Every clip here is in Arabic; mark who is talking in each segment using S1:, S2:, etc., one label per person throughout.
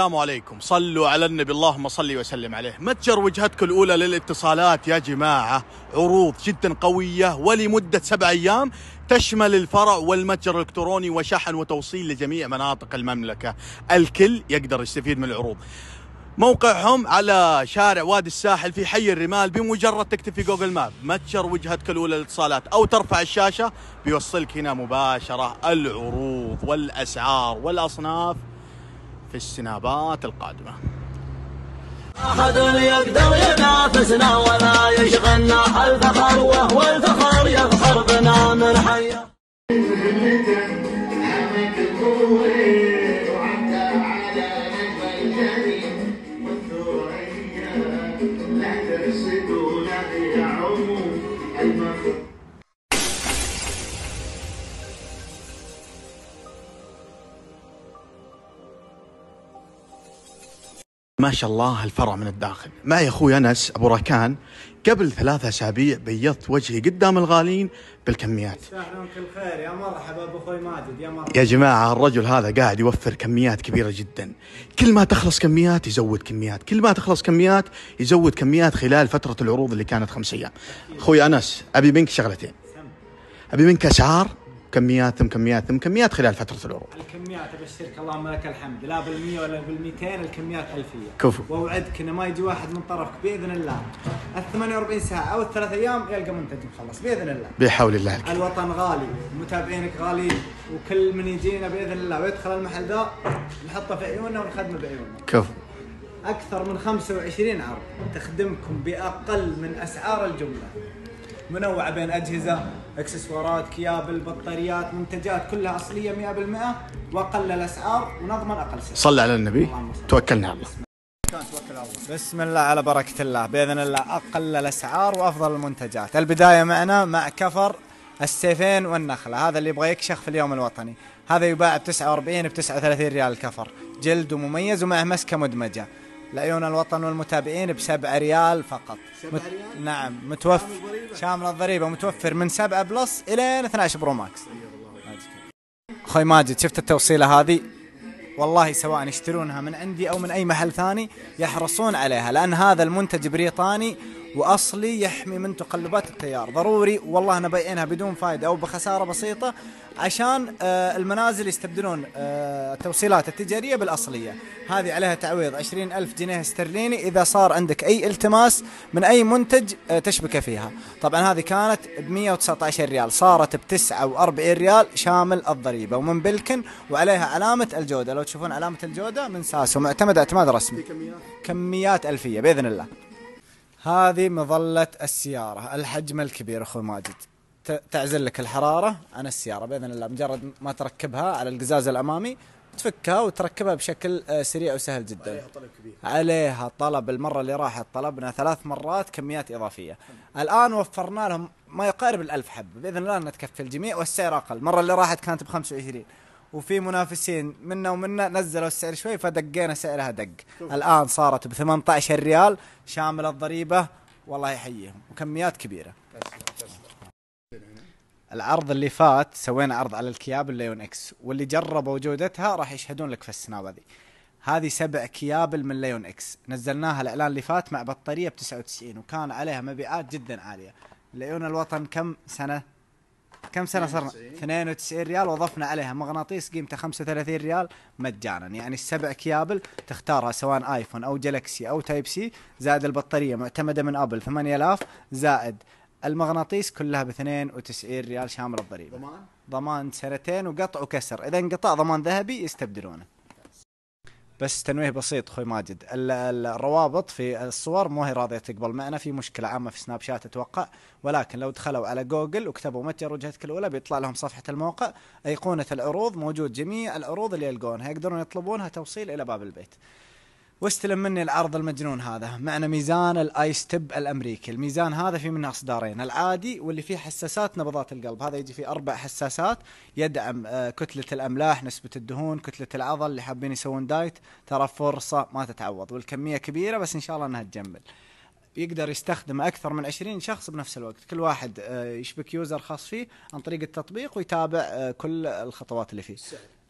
S1: السلام عليكم صلوا على النبي اللهم صل وسلم عليه متجر وجهتك الأولى للاتصالات يا جماعة عروض جدا قوية ولمدة سبع أيام تشمل الفرع والمتجر الإلكتروني وشحن وتوصيل لجميع مناطق المملكة الكل يقدر يستفيد من العروض موقعهم على شارع وادي الساحل في حي الرمال بمجرد تكتب في جوجل ماب متجر وجهتك الاولى للاتصالات او ترفع الشاشه بيوصلك هنا مباشره العروض والاسعار والاصناف في السنابات القادمة
S2: أحد يقدر ينافسنا ولا يشغلنا الفخر وهو الفخر يفخر بنا من
S1: ما شاء الله الفرع من الداخل معي أخوي أنس أبو ركان قبل ثلاثة أسابيع بيضت وجهي قدام الغالين بالكميات كل خير يا مرحبا أبو أخوي ماجد يا مرحبا يا جماعة الرجل هذا قاعد يوفر كميات كبيرة جدا كل ما تخلص كميات يزود كميات كل ما تخلص كميات يزود كميات خلال فترة العروض اللي كانت خمس أيام أخوي أنس أبي منك شغلتين أبي منك أسعار كميات كميات كميات خلال فتره العروض.
S2: الكميات ابشرك اللهم لك الحمد لا بال100 ولا بال200 الكميات الفيه. كفو. واوعدك انه ما يجي واحد من طرفك باذن الله ال 48 ساعه او الثلاث ايام يلقى منتج مخلص باذن الله. بحول الله الكريم. الوطن غالي، متابعينك غاليين وكل من يجينا باذن الله ويدخل المحل ذا نحطه في عيوننا ونخدمه بعيوننا. كفو. اكثر من 25 عرض تخدمكم باقل من اسعار الجمله. منوعه بين اجهزه اكسسوارات كيابل بطاريات منتجات كلها اصليه 100% واقل الاسعار ونضمن اقل سعر
S1: صلى على النبي توكلنا على الله
S2: بسم الله على بركة الله بإذن الله أقل الأسعار وأفضل المنتجات البداية معنا مع كفر السيفين والنخلة هذا اللي يبغى يكشخ في اليوم الوطني هذا يباع ب 49 ب 39 ريال الكفر جلد ومميز ومعه مسكة مدمجة لعيون الوطن والمتابعين بسبعة ريال فقط سبعة مت... ريال؟ نعم متوفر شامل الضريبة متوفر من سبعة بلس إلى 12 برو ماكس أخوي ماجد شفت التوصيلة هذه والله سواء يشترونها من عندي أو من أي محل ثاني يحرصون عليها لأن هذا المنتج بريطاني واصلي يحمي من تقلبات التيار ضروري والله انا بينها بدون فائده او بخساره بسيطه عشان آه، المنازل يستبدلون آه، التوصيلات التجاريه بالاصليه هذه عليها تعويض 20 ألف جنيه استرليني اذا صار عندك اي التماس من اي منتج آه، تشبكه فيها طبعا هذه كانت ب 119 ريال صارت ب 49 ريال شامل الضريبه ومن بلكن وعليها علامه الجوده لو تشوفون علامه الجوده من ساسو معتمده اعتماد رسمي كميات كميات الفيه باذن الله هذه مظلة السيارة الحجم الكبير أخوي ماجد تعزل لك الحرارة عن السيارة بإذن الله مجرد ما تركبها على القزاز الأمامي تفكها وتركبها بشكل آه، سريع وسهل جدا عليها طلب كبير عليها طلب المرة اللي راحت طلبنا ثلاث مرات كميات إضافية الآن وفرنا لهم ما يقارب الألف حبة بإذن الله أنها تكفي الجميع والسعر أقل المرة اللي راحت كانت ب 25 وفي منافسين منا ومنا نزلوا السعر شوي فدقينا سعرها دق الان صارت ب 18 ريال شامل الضريبه والله يحييهم وكميات كبيره العرض اللي فات سوينا عرض على الكياب الليون اكس واللي جربوا جودتها راح يشهدون لك في السناب هذه هذه سبع كيابل من ليون اكس نزلناها الاعلان اللي فات مع بطاريه ب 99 وكان عليها مبيعات جدا عاليه ليون الوطن كم سنه كم سنه صرنا 92 ريال وضفنا عليها مغناطيس قيمته 35 ريال مجانا يعني السبع كيابل تختارها سواء ايفون او جالكسي او تايب سي زائد البطاريه معتمده من ابل 8000 زائد المغناطيس كلها ب 92 ريال شامل الضريبه ضمان ضمان سنتين وقطع وكسر اذا انقطع ضمان ذهبي يستبدلونه بس تنويه بسيط اخوي ماجد الروابط في الصور مو هي راضيه تقبل معنا في مشكله عامه في سناب شات اتوقع ولكن لو دخلوا على جوجل وكتبوا متجر وجهتك الاولى بيطلع لهم صفحه الموقع ايقونه العروض موجود جميع العروض اللي يلقونها يقدرون يطلبونها توصيل الى باب البيت واستلم مني العرض المجنون هذا معنا ميزان الاي ستيب الامريكي الميزان هذا في منه اصدارين العادي واللي فيه حساسات نبضات القلب هذا يجي فيه اربع حساسات يدعم آه، كتله الاملاح نسبه الدهون كتله العضل اللي حابين يسوون دايت ترى فرصه ما تتعوض والكميه كبيره بس ان شاء الله انها تجمل يقدر يستخدم اكثر من 20 شخص بنفس الوقت كل واحد آه، يشبك يوزر خاص فيه عن طريق التطبيق ويتابع آه، كل الخطوات اللي فيه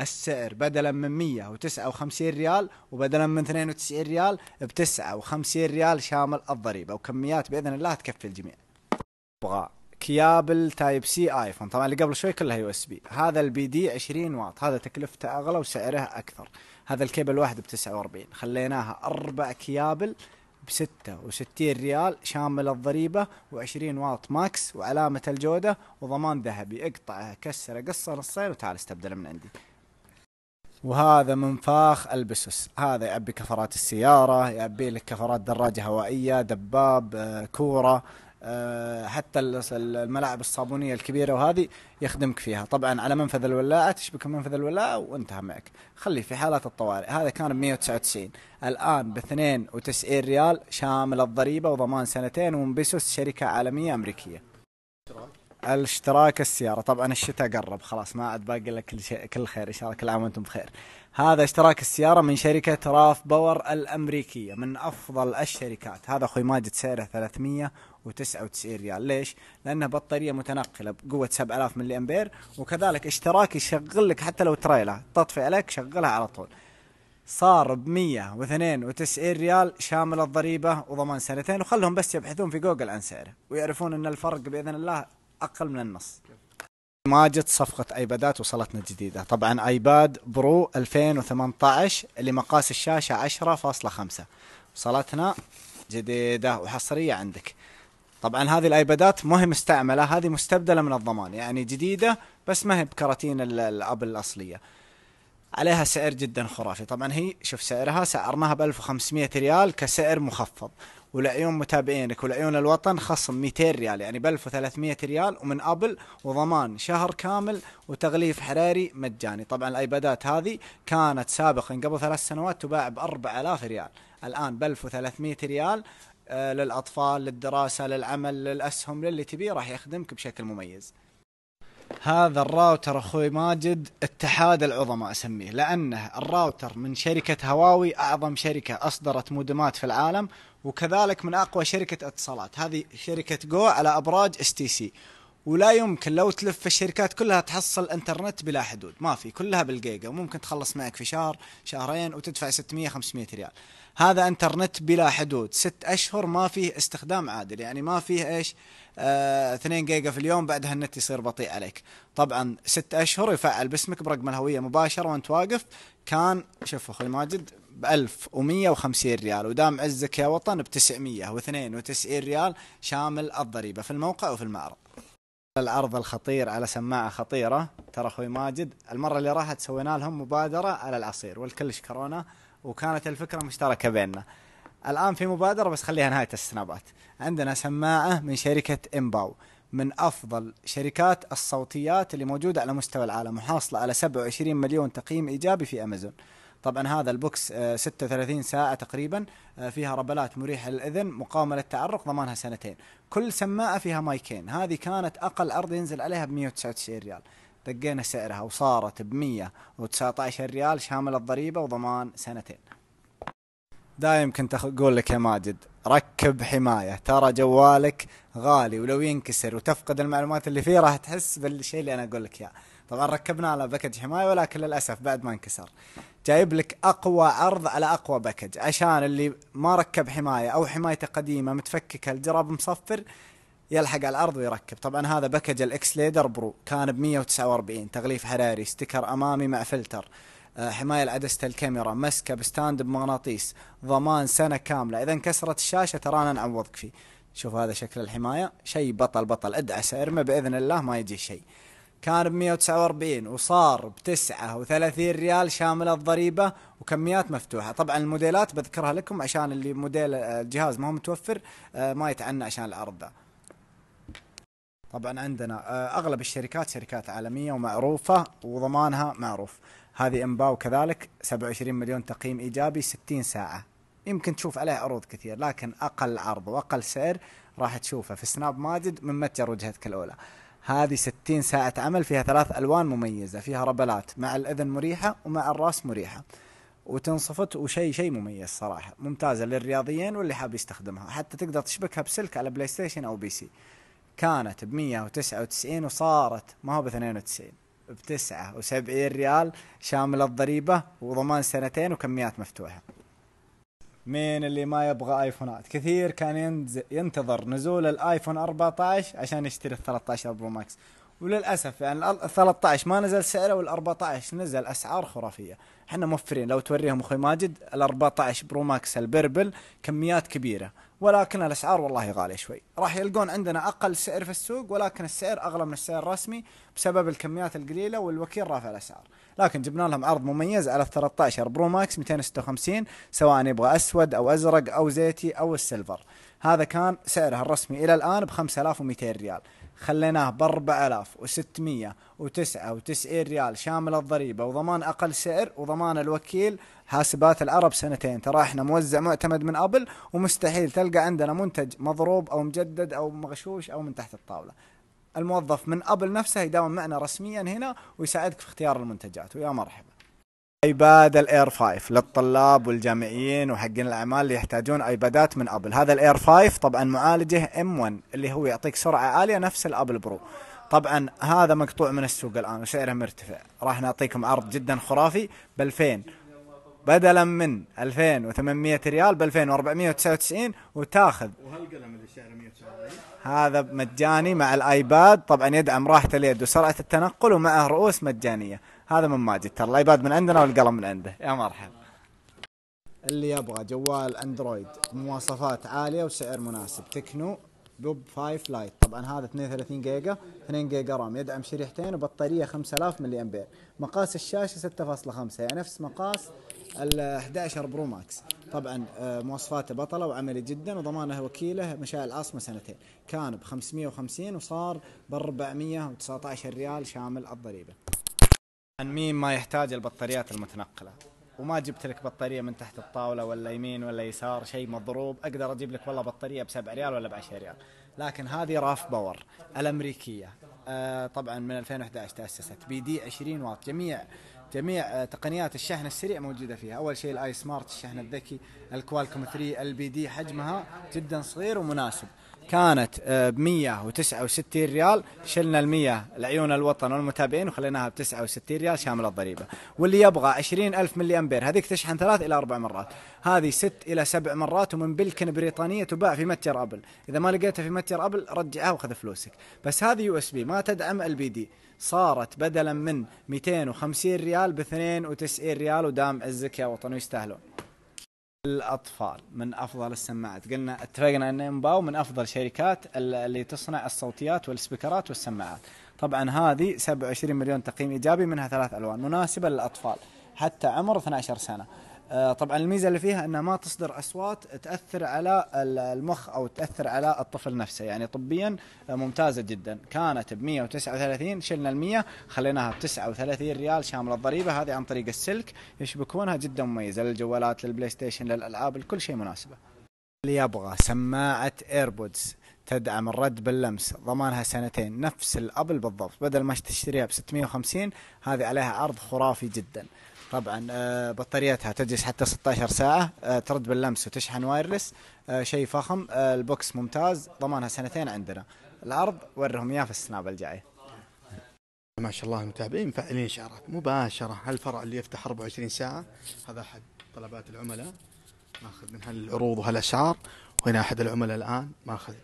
S2: السعر بدلا من 159 ريال وبدلا من 92 ريال ب 59 ريال شامل الضريبه وكميات باذن الله تكفي الجميع. ابغى كيابل تايب سي ايفون طبعا اللي قبل شوي كلها يو اس بي هذا البي دي 20 واط هذا تكلفته اغلى وسعره اكثر هذا الكيبل واحد ب 49 خليناها اربع كيابل ب 66 ريال شامل الضريبة و20 واط ماكس وعلامة الجودة وضمان ذهبي اقطعه كسره قصه نصين وتعال استبدله من عندي وهذا منفاخ البسس هذا يعبي كفرات السياره يعبي لك كفرات دراجه هوائيه دباب آه، كوره آه، حتى الملاعب الصابونيه الكبيره وهذه يخدمك فيها طبعا على منفذ الولاعه تشبك منفذ الولاعه وانتهى معك خليه في حالات الطوارئ هذا كان ب 199 الان ب 92 ريال شامل الضريبه وضمان سنتين ومن شركه عالميه امريكيه الاشتراك السياره طبعا الشتاء قرب خلاص ما عاد باقي لك كل شيء كل خير ان شاء الله كل عام وانتم بخير هذا اشتراك السياره من شركه راف باور الامريكيه من افضل الشركات هذا اخوي ماجد سعره 399 ريال ليش لانه بطاريه متنقله بقوه 7000 ملي امبير وكذلك اشتراك يشغل لك حتى لو تريلا تطفي عليك شغلها على طول صار ب 192 ريال شامل الضريبه وضمان سنتين وخلهم بس يبحثون في جوجل عن سعره ويعرفون ان الفرق باذن الله اقل من النص ما جت صفقة ايبادات وصلتنا جديدة طبعا ايباد برو 2018 اللي مقاس الشاشة 10.5 وصلتنا جديدة وحصرية عندك طبعا هذه الايبادات ما هي مستعملة هذه مستبدلة من الضمان يعني جديدة بس ما هي بكراتين الابل الاصلية عليها سعر جدا خرافي طبعا هي شوف سعرها سعرناها ب 1500 ريال كسعر مخفض ولعيون متابعينك ولعيون الوطن خصم 200 ريال يعني ب 1300 ريال ومن ابل وضمان شهر كامل وتغليف حراري مجاني طبعا الايبادات هذه كانت سابقا قبل ثلاث سنوات تباع ب 4000 ريال الان ب 1300 ريال آه، للاطفال للدراسه للعمل للاسهم للي تبيه راح يخدمك بشكل مميز هذا الراوتر اخوي ماجد اتحاد العظماء اسميه لانه الراوتر من شركه هواوي اعظم شركه اصدرت مودمات في العالم وكذلك من اقوى شركه اتصالات هذه شركه جو على ابراج اس تي سي ولا يمكن لو تلف الشركات كلها تحصل انترنت بلا حدود ما في كلها بالجيجا وممكن تخلص معك في شهر شهرين وتدفع 600 500 ريال هذا انترنت بلا حدود ست اشهر ما فيه استخدام عادل يعني ما فيه ايش 2 آه جيجا في اليوم بعدها النت يصير بطيء عليك طبعا ست اشهر يفعل باسمك برقم الهويه مباشره وانت واقف كان شوف اخوي ماجد ب 1150 ريال ودام عزك يا وطن ب 992 ريال شامل الضريبه في الموقع وفي المعرض. العرض الخطير على سماعه خطيره ترى اخوي ماجد المره اللي راحت سوينا لهم مبادره على العصير والكل شكرونا وكانت الفكره مشتركه بيننا. الان في مبادره بس خليها نهايه السنابات. عندنا سماعه من شركه امباو من افضل شركات الصوتيات اللي موجوده على مستوى العالم وحاصله على 27 مليون تقييم ايجابي في امازون. طبعا هذا البوكس 36 آه، ساعة تقريبا آه، فيها ربلات مريحة للأذن مقاومة للتعرق ضمانها سنتين كل سماعة فيها مايكين هذه كانت أقل أرض ينزل عليها ب 199 ريال دقينا سعرها وصارت ب 119 ريال شامل الضريبة وضمان سنتين دايم كنت اقول لك يا ماجد ركب حمايه ترى جوالك غالي ولو ينكسر وتفقد المعلومات اللي فيه راح تحس بالشيء اللي انا اقول لك اياه طبعا ركبنا له باكج حمايه ولكن للاسف بعد ما انكسر جايب لك اقوى عرض على اقوى باكج عشان اللي ما ركب حمايه او حمايته قديمه متفككه الجراب مصفر يلحق على الارض ويركب طبعا هذا باكج الاكس ليدر برو كان ب 149 تغليف حراري ستيكر امامي مع فلتر آه، حماية لعدسة الكاميرا مسكه بستاند بمغناطيس ضمان سنة كاملة إذا انكسرت الشاشة ترانا نعوضك فيه شوف هذا شكل الحماية شيء بطل بطل ادعس ارمى بإذن الله ما يجي شيء كان ب 149 وصار ب 39 ريال شامل الضريبه وكميات مفتوحه، طبعا الموديلات بذكرها لكم عشان اللي موديل آه، الجهاز ما هو متوفر آه، ما يتعنى عشان العرض ده. طبعا عندنا آه، اغلب الشركات شركات عالميه ومعروفه وضمانها معروف. هذه امباو كذلك 27 مليون تقييم ايجابي 60 ساعه. يمكن تشوف عليه عروض كثير لكن اقل عرض واقل سعر راح تشوفه في سناب ماجد من متجر وجهتك الاولى. هذه 60 ساعة عمل فيها ثلاث ألوان مميزة فيها ربلات مع الأذن مريحة ومع الرأس مريحة وتنصفت وشيء شيء مميز صراحة ممتازة للرياضيين واللي حاب يستخدمها حتى تقدر تشبكها بسلك على بلاي ستيشن أو بي سي كانت ب 199 وصارت ما هو ب 92 ب 79 ريال شامل الضريبة وضمان سنتين وكميات مفتوحة مين اللي ما يبغى ايفونات كثير كان ينتظر نزول الايفون 14 عشان يشتري ال 13 برو ماكس وللاسف يعني ال 13 ما نزل سعره وال 14 نزل اسعار خرافيه احنا موفرين لو توريهم اخوي ماجد ال 14 برو ماكس البربل كميات كبيره ولكن الاسعار والله غاليه شوي راح يلقون عندنا اقل سعر في السوق ولكن السعر اغلى من السعر الرسمي بسبب الكميات القليله والوكيل رافع الاسعار لكن جبنا لهم عرض مميز على ال 13 برو ماكس 256 سواء يبغى اسود او ازرق او زيتي او السيلفر هذا كان سعره الرسمي الى الان ب 5200 ريال خليناه ب 4699 ريال شامل الضريبه وضمان اقل سعر وضمان الوكيل حاسبات العرب سنتين ترى احنا موزع معتمد من قبل ومستحيل تلقى عندنا منتج مضروب او مجدد او مغشوش او من تحت الطاوله الموظف من قبل نفسه يداوم معنا رسميا هنا ويساعدك في اختيار المنتجات ويا مرحبا ايباد الاير 5 للطلاب والجامعيين وحقين الاعمال اللي يحتاجون ايبادات من ابل هذا الاير 5 طبعا معالجه ام 1 اللي هو يعطيك سرعه عاليه نفس الابل برو طبعا هذا مقطوع من السوق الان وسعره مرتفع راح نعطيكم عرض جدا خرافي ب 2000 بدلا من 2800 ريال ب 2499 وتاخذ وهالقلم اللي سعره 170 هذا مجاني مع الايباد طبعا يدعم راحه اليد وسرعه التنقل ومعه رؤوس مجانيه هذا من ماجد ترى الايباد من عندنا والقلم من عنده يا مرحبا اللي يبغى جوال اندرويد مواصفات عاليه وسعر مناسب تكنو بوب 5 لايت طبعا هذا 32 جيجا 2 جيجا رام يدعم شريحتين وبطاريه 5000 ملي امبير مقاس الشاشه 6.5 يعني نفس مقاس ال 11 برو ماكس طبعا آه، مواصفاته بطله وعملي جدا وضمانه وكيله مشاعل العاصمه سنتين كان ب 550 وصار ب 419 ريال شامل الضريبه مين ما يحتاج البطاريات المتنقله وما جبت لك بطاريه من تحت الطاوله ولا يمين ولا يسار شيء مضروب اقدر اجيب لك والله بطاريه ب 7 ريال ولا ب 10 ريال لكن هذه راف باور الامريكيه آه طبعا من 2011 تاسست بي دي 20 واط جميع جميع آه، تقنيات الشحن السريع موجوده فيها اول شيء الاي سمارت الشحن الذكي الكوالكوم 3 البي دي حجمها جدا صغير ومناسب كانت آه، ب 169 ريال شلنا ال 100 لعيون الوطن والمتابعين وخليناها ب 69 ريال شامله الضريبه واللي يبغى 20000 ملي امبير هذيك تشحن ثلاث الى اربع مرات هذه ست الى سبع مرات ومن بلكن بريطانيه تباع في متجر ابل اذا ما لقيتها في متجر ابل رجعها وخذ فلوسك بس هذه يو اس بي ما تدعم ال بي دي صارت بدلا من 250 ريال ب 92 ريال ودام عزك يا وطن ويستاهلون الأطفال من أفضل السماعات قلنا اتفقنا أن إمباو من أفضل شركات اللي تصنع الصوتيات والسبيكرات والسماعات طبعا هذه 27 مليون تقييم إيجابي منها ثلاث ألوان مناسبة للأطفال حتى عمر 12 سنة آه، طبعا الميزه اللي فيها انها ما تصدر اصوات تاثر على المخ او تاثر على الطفل نفسه يعني طبيا آه، ممتازه جدا كانت ب 139 شلنا ال 100 خليناها ب 39 ريال شامله الضريبه هذه عن طريق السلك يشبكونها جدا مميزه للجوالات للبلاي ستيشن للالعاب لكل شيء مناسبه اللي يبغى سماعه ايربودز تدعم الرد باللمس ضمانها سنتين نفس الابل بالضبط بدل ما تشتريها ب 650 هذه عليها عرض خرافي جدا طبعا آه، بطاريتها تجلس حتى 16 ساعة آه، ترد باللمس وتشحن وايرلس آه، شيء فخم البوكس ممتاز ضمانها سنتين عندنا العرض ورهم اياه في السناب الجاي ما شاء الله المتابعين
S1: فاعلين اشارات مباشرة هالفرع اللي يفتح 24 ساعة هذا احد طلبات العملاء ماخذ من هالعروض وهالاسعار وهنا احد العملاء الان ماخذ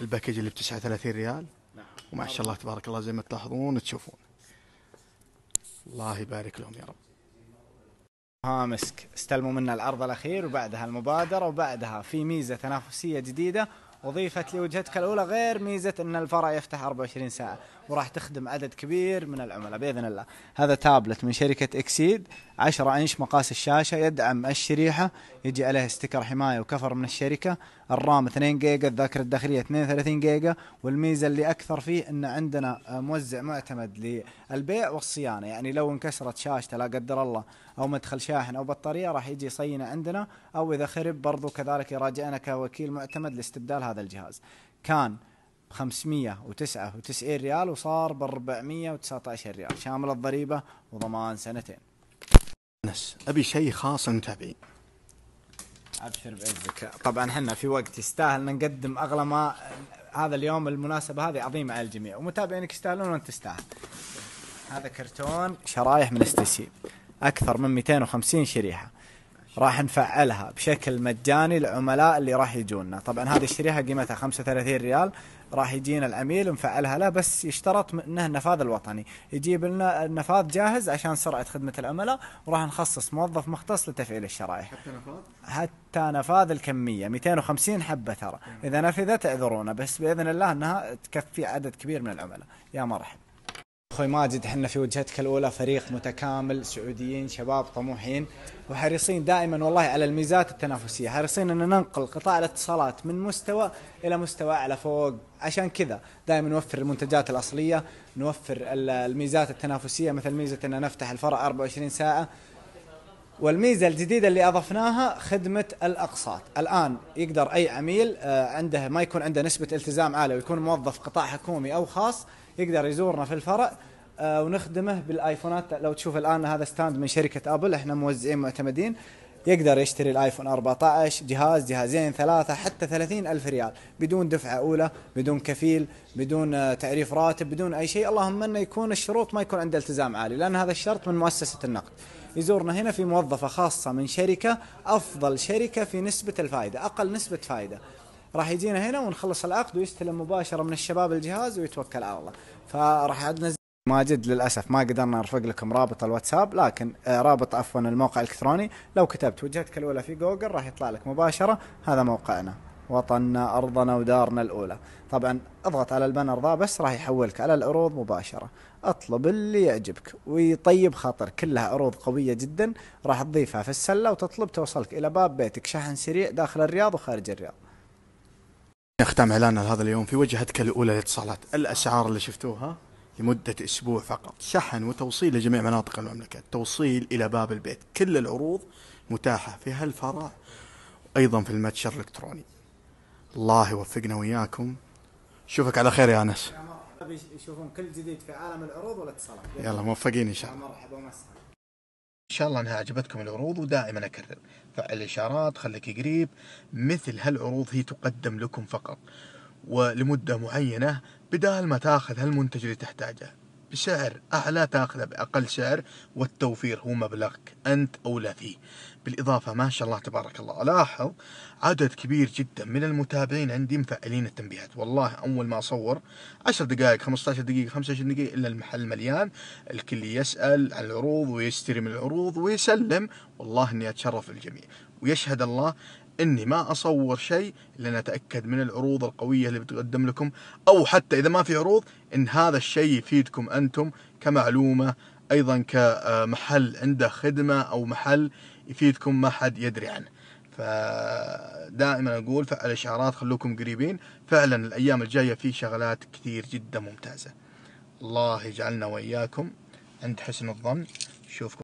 S1: الباكج اللي ب 39 ريال نعم. وما شاء الله تبارك الله زي ما تلاحظون تشوفون
S2: الله يبارك لهم يا رب هامسك استلموا منا العرض الاخير وبعدها المبادره وبعدها في ميزه تنافسيه جديده اضيفت لوجهتك الاولى غير ميزه ان الفرع يفتح 24 ساعه وراح تخدم عدد كبير من العملاء باذن الله. هذا تابلت من شركه اكسيد 10 انش مقاس الشاشه يدعم الشريحه يجي عليه استكر حمايه وكفر من الشركه، الرام 2 جيجا، الذاكره الداخليه 32 جيجا والميزه اللي اكثر فيه ان عندنا موزع معتمد للبيع والصيانه، يعني لو انكسرت شاشته لا قدر الله او مدخل شاحن او بطاريه راح يجي يصينه عندنا او اذا خرب برضو كذلك يراجعنا كوكيل معتمد لاستبدال هذا الجهاز كان ب 599 ريال وصار ب 419 ريال شامل الضريبه وضمان سنتين نس ابي شيء خاص للمتابعين ابشر بعزك طبعا احنا في وقت يستاهل نقدم اغلى ما هذا اليوم المناسبه هذه عظيمه على الجميع ومتابعينك يستاهلون وانت تستاهل هذا كرتون شرايح من استسيب أكثر من 250 شريحة راح نفعلها بشكل مجاني للعملاء اللي راح يجونا طبعا هذه الشريحة قيمتها 35 ريال راح يجينا العميل ونفعلها له بس يشترط انه النفاذ الوطني يجيب لنا النفاذ جاهز عشان سرعه خدمه العملاء وراح نخصص موظف مختص لتفعيل الشرائح حتى نفاذ حتى نفاذ الكميه 250 حبه ترى اذا نفذت اعذرونا بس باذن الله انها تكفي عدد كبير من العملاء يا مرحبا اخوي ماجد احنا في وجهتك الاولى فريق متكامل سعوديين شباب طموحين وحريصين دائما والله على الميزات التنافسيه، حريصين ان ننقل قطاع الاتصالات من مستوى الى مستوى اعلى فوق، عشان كذا دائما نوفر المنتجات الاصليه، نوفر الميزات التنافسيه مثل ميزه ان نفتح الفرع 24 ساعه. والميزه الجديده اللي اضفناها خدمه الاقساط، الان يقدر اي عميل آه، عنده ما يكون عنده نسبه التزام عاليه ويكون موظف قطاع حكومي او خاص يقدر يزورنا في الفرع آه، ونخدمه بالايفونات لو تشوف الان هذا ستاند من شركه ابل احنا موزعين معتمدين يقدر يشتري الايفون 14 جهاز جهازين ثلاثة حتى 30 ألف ريال بدون دفعة أولى بدون كفيل بدون آه، تعريف راتب بدون أي شيء اللهم أنه يكون الشروط ما يكون عنده التزام عالي لأن هذا الشرط من مؤسسة النقد يزورنا هنا في موظفة خاصة من شركة أفضل شركة في نسبة الفائدة أقل نسبة فائدة راح يجينا هنا ونخلص العقد ويستلم مباشره من الشباب الجهاز ويتوكل على الله فراح انزل ماجد للاسف ما قدرنا نرفق لكم رابط الواتساب لكن آه، رابط عفوا الموقع الالكتروني لو كتبت وجهتك الاولى في جوجل راح يطلع لك مباشره هذا موقعنا وطننا ارضنا ودارنا الاولى طبعا اضغط على البنر ذا بس راح يحولك على العروض مباشره اطلب اللي يعجبك ويطيب خاطرك كلها عروض قويه جدا راح تضيفها في السله وتطلب توصلك الى باب بيتك شحن سريع داخل الرياض وخارج الرياض
S1: ختام اعلاننا لهذا اليوم في وجهتك الاولى للاتصالات الاسعار اللي شفتوها لمدة أسبوع فقط شحن وتوصيل لجميع مناطق المملكة توصيل إلى باب البيت كل العروض متاحة في هالفرع أيضا في المتجر الإلكتروني الله يوفقنا وياكم شوفك على خير يا أنس
S2: يشوفون كل جديد في عالم العروض والاتصالات يلا موفقين إن شاء الله مرحبا ومسهلا
S1: ان شاء الله انها عجبتكم العروض ودائما اكرر فعل الاشارات خليك قريب مثل هالعروض هي تقدم لكم فقط ولمده معينه بدال ما تاخذ هالمنتج اللي تحتاجه بسعر أعلى تأخذه بأقل سعر والتوفير هو مبلغك أنت أولى فيه بالإضافة ما شاء الله تبارك الله ألاحظ عدد كبير جدا من المتابعين عندي مفعلين التنبيهات والله أول ما أصور 10 دقائق 15 دقيقة 25 دقيقة إلا المحل مليان الكل يسأل عن العروض ويشتري من العروض ويسلم والله أني أتشرف الجميع ويشهد الله اني ما اصور شيء لان اتاكد من العروض القويه اللي بتقدم لكم او حتى اذا ما في عروض ان هذا الشيء يفيدكم انتم كمعلومه ايضا كمحل عنده خدمه او محل يفيدكم ما حد يدري عنه فدائما اقول فعل اشعارات خلوكم قريبين فعلا الايام الجايه في شغلات كثير جدا ممتازه الله يجعلنا واياكم عند حسن الظن نشوفكم